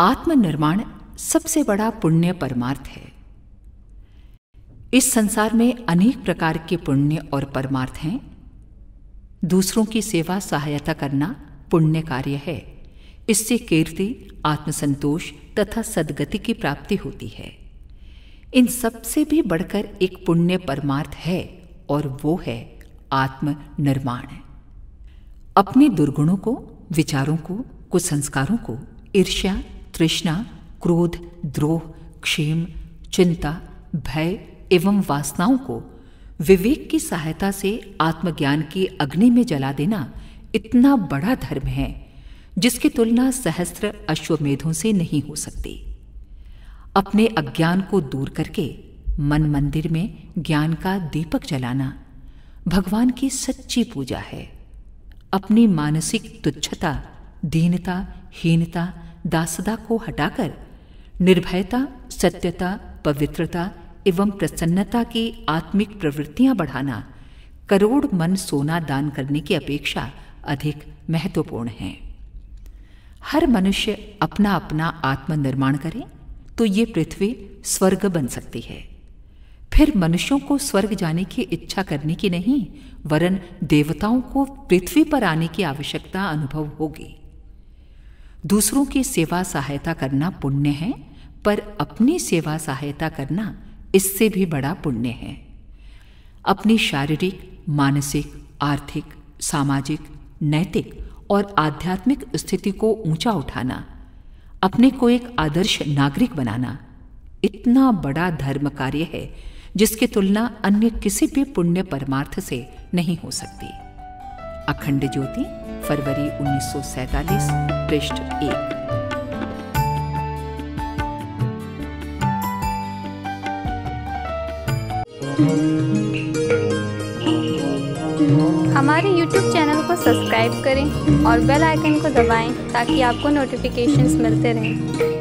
आत्मनिर्माण सबसे बड़ा पुण्य परमार्थ है इस संसार में अनेक प्रकार के पुण्य और परमार्थ हैं दूसरों की सेवा सहायता करना पुण्य कार्य है इससे कीर्ति आत्मसंतोष तथा सदगति की प्राप्ति होती है इन सबसे भी बढ़कर एक पुण्य परमार्थ है और वो है आत्म निर्माण अपने दुर्गुणों को विचारों को कुसंस्कारों को ईर्ष्या तृष्णा क्रोध द्रोह क्षेम चिंता भय एवं वासनाओं को विवेक की सहायता से आत्मज्ञान की अग्नि में जला देना इतना बड़ा धर्म है जिसकी तुलना सहस्त्र अश्वमेधों से नहीं हो सकती अपने अज्ञान को दूर करके मन मंदिर में ज्ञान का दीपक जलाना भगवान की सच्ची पूजा है अपनी मानसिक तुच्छता दीनता हीनता दासदा को हटाकर निर्भयता सत्यता पवित्रता एवं प्रसन्नता की आत्मिक प्रवृत्तियां बढ़ाना करोड़ मन सोना दान करने की अपेक्षा अधिक महत्वपूर्ण है हर मनुष्य अपना अपना आत्मनिर्माण करे तो ये पृथ्वी स्वर्ग बन सकती है फिर मनुष्यों को स्वर्ग जाने की इच्छा करने की नहीं वरन देवताओं को पृथ्वी पर आने की आवश्यकता अनुभव होगी दूसरों की सेवा सहायता करना पुण्य है पर अपनी सेवा सहायता करना इससे भी बड़ा पुण्य है अपनी शारीरिक मानसिक आर्थिक सामाजिक नैतिक और आध्यात्मिक स्थिति को ऊंचा उठाना अपने को एक आदर्श नागरिक बनाना इतना बड़ा धर्म कार्य है जिसकी तुलना अन्य किसी भी पुण्य परमार्थ से नहीं हो सकती अखंड ज्योति फरवरी 1947 पृष्ठ एक हमारे YouTube चैनल को सब्सक्राइब करें और बेल आइकन को दबाएं ताकि आपको नोटिफिकेशंस मिलते रहें